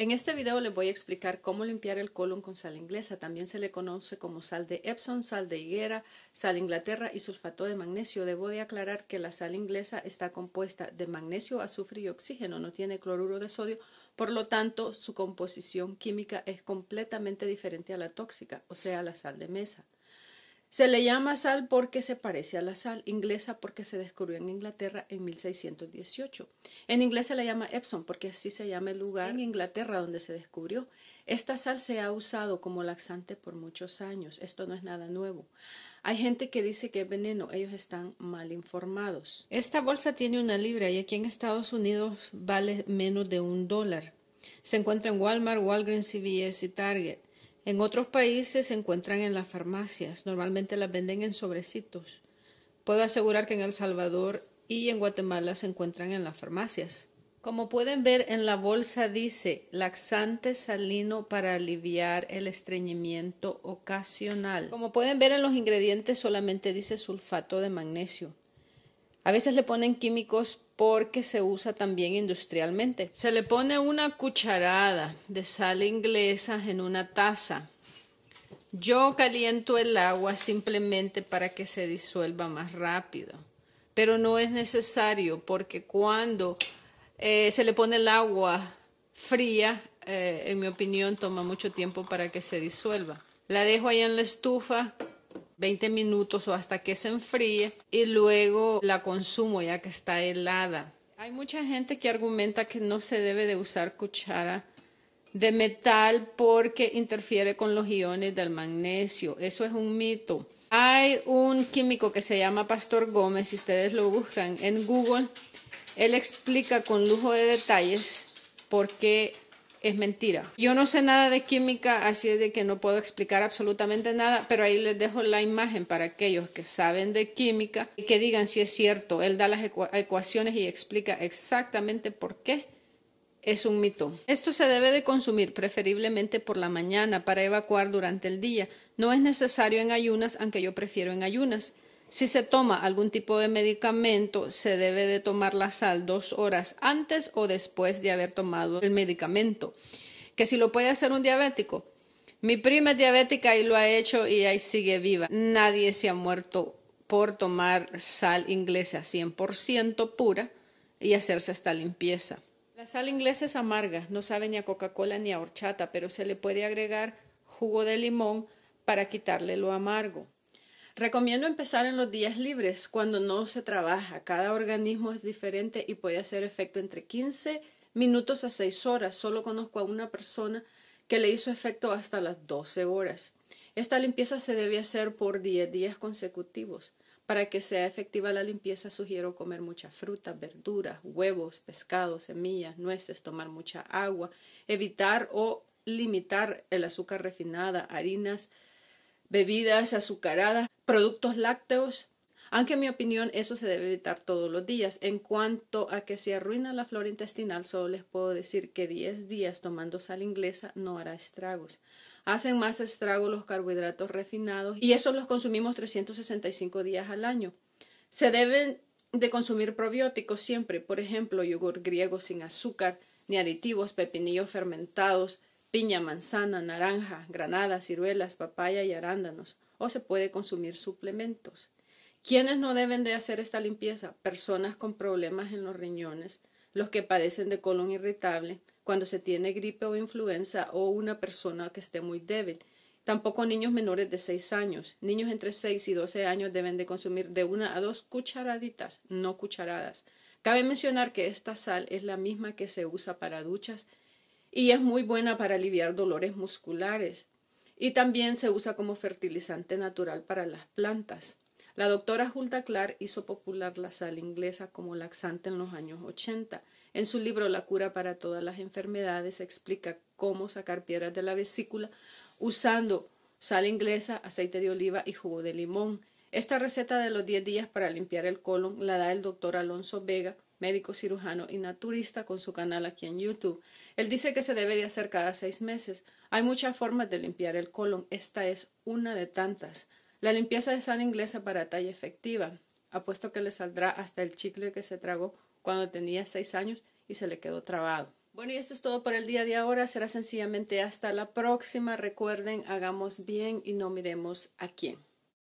En este video les voy a explicar cómo limpiar el colon con sal inglesa. También se le conoce como sal de Epsom, sal de higuera, sal Inglaterra y sulfato de magnesio. Debo de aclarar que la sal inglesa está compuesta de magnesio, azufre y oxígeno, no tiene cloruro de sodio, por lo tanto su composición química es completamente diferente a la tóxica, o sea, la sal de mesa. Se le llama sal porque se parece a la sal inglesa porque se descubrió en Inglaterra en 1618. En inglés se le llama Epsom porque así se llama el lugar en Inglaterra donde se descubrió. Esta sal se ha usado como laxante por muchos años. Esto no es nada nuevo. Hay gente que dice que es veneno. Ellos están mal informados. Esta bolsa tiene una libra y aquí en Estados Unidos vale menos de un dólar. Se encuentra en Walmart, Walgreens, CVS y Target. En otros países se encuentran en las farmacias, normalmente las venden en sobrecitos. Puedo asegurar que en El Salvador y en Guatemala se encuentran en las farmacias. Como pueden ver en la bolsa dice laxante salino para aliviar el estreñimiento ocasional. Como pueden ver en los ingredientes solamente dice sulfato de magnesio. A veces le ponen químicos porque se usa también industrialmente. Se le pone una cucharada de sal inglesa en una taza. Yo caliento el agua simplemente para que se disuelva más rápido, pero no es necesario porque cuando eh, se le pone el agua fría, eh, en mi opinión, toma mucho tiempo para que se disuelva. La dejo ahí en la estufa 20 minutos o hasta que se enfríe y luego la consumo ya que está helada. Hay mucha gente que argumenta que no se debe de usar cuchara de metal porque interfiere con los iones del magnesio. Eso es un mito. Hay un químico que se llama Pastor Gómez, si ustedes lo buscan en Google, él explica con lujo de detalles por qué es mentira. Yo no sé nada de química, así es de que no puedo explicar absolutamente nada, pero ahí les dejo la imagen para aquellos que saben de química y que digan si es cierto. Él da las ecuaciones y explica exactamente por qué es un mito. Esto se debe de consumir preferiblemente por la mañana para evacuar durante el día. No es necesario en ayunas, aunque yo prefiero en ayunas. Si se toma algún tipo de medicamento, se debe de tomar la sal dos horas antes o después de haber tomado el medicamento. Que si lo puede hacer un diabético. Mi prima es diabética y lo ha hecho y ahí sigue viva. Nadie se ha muerto por tomar sal inglesa 100% pura y hacerse esta limpieza. La sal inglesa es amarga, no sabe ni a Coca-Cola ni a horchata, pero se le puede agregar jugo de limón para quitarle lo amargo. Recomiendo empezar en los días libres, cuando no se trabaja. Cada organismo es diferente y puede hacer efecto entre 15 minutos a 6 horas. Solo conozco a una persona que le hizo efecto hasta las 12 horas. Esta limpieza se debe hacer por 10 días consecutivos. Para que sea efectiva la limpieza, sugiero comer mucha fruta, verduras, huevos, pescados, semillas, nueces, tomar mucha agua, evitar o limitar el azúcar refinada, harinas, bebidas azucaradas, productos lácteos, aunque en mi opinión eso se debe evitar todos los días. En cuanto a que se arruina la flora intestinal, solo les puedo decir que 10 días tomando sal inglesa no hará estragos. Hacen más estragos los carbohidratos refinados y esos los consumimos 365 días al año. Se deben de consumir probióticos siempre, por ejemplo, yogur griego sin azúcar, ni aditivos, pepinillos fermentados, piña, manzana, naranja, granada, ciruelas, papaya y arándanos, o se puede consumir suplementos. ¿Quiénes no deben de hacer esta limpieza? Personas con problemas en los riñones, los que padecen de colon irritable, cuando se tiene gripe o influenza o una persona que esté muy débil. Tampoco niños menores de seis años. Niños entre seis y doce años deben de consumir de una a dos cucharaditas, no cucharadas. Cabe mencionar que esta sal es la misma que se usa para duchas y es muy buena para aliviar dolores musculares y también se usa como fertilizante natural para las plantas. La doctora Hulda Clark hizo popular la sal inglesa como laxante en los años 80. En su libro La cura para todas las enfermedades explica cómo sacar piedras de la vesícula usando sal inglesa, aceite de oliva y jugo de limón. Esta receta de los 10 días para limpiar el colon la da el doctor Alonso Vega, médico cirujano y naturista con su canal aquí en YouTube. Él dice que se debe de hacer cada seis meses. Hay muchas formas de limpiar el colon. Esta es una de tantas. La limpieza de sal inglesa para talla efectiva. Apuesto que le saldrá hasta el chicle que se tragó cuando tenía seis años y se le quedó trabado. Bueno, y esto es todo por el día de ahora. Será sencillamente hasta la próxima. Recuerden, hagamos bien y no miremos a quién.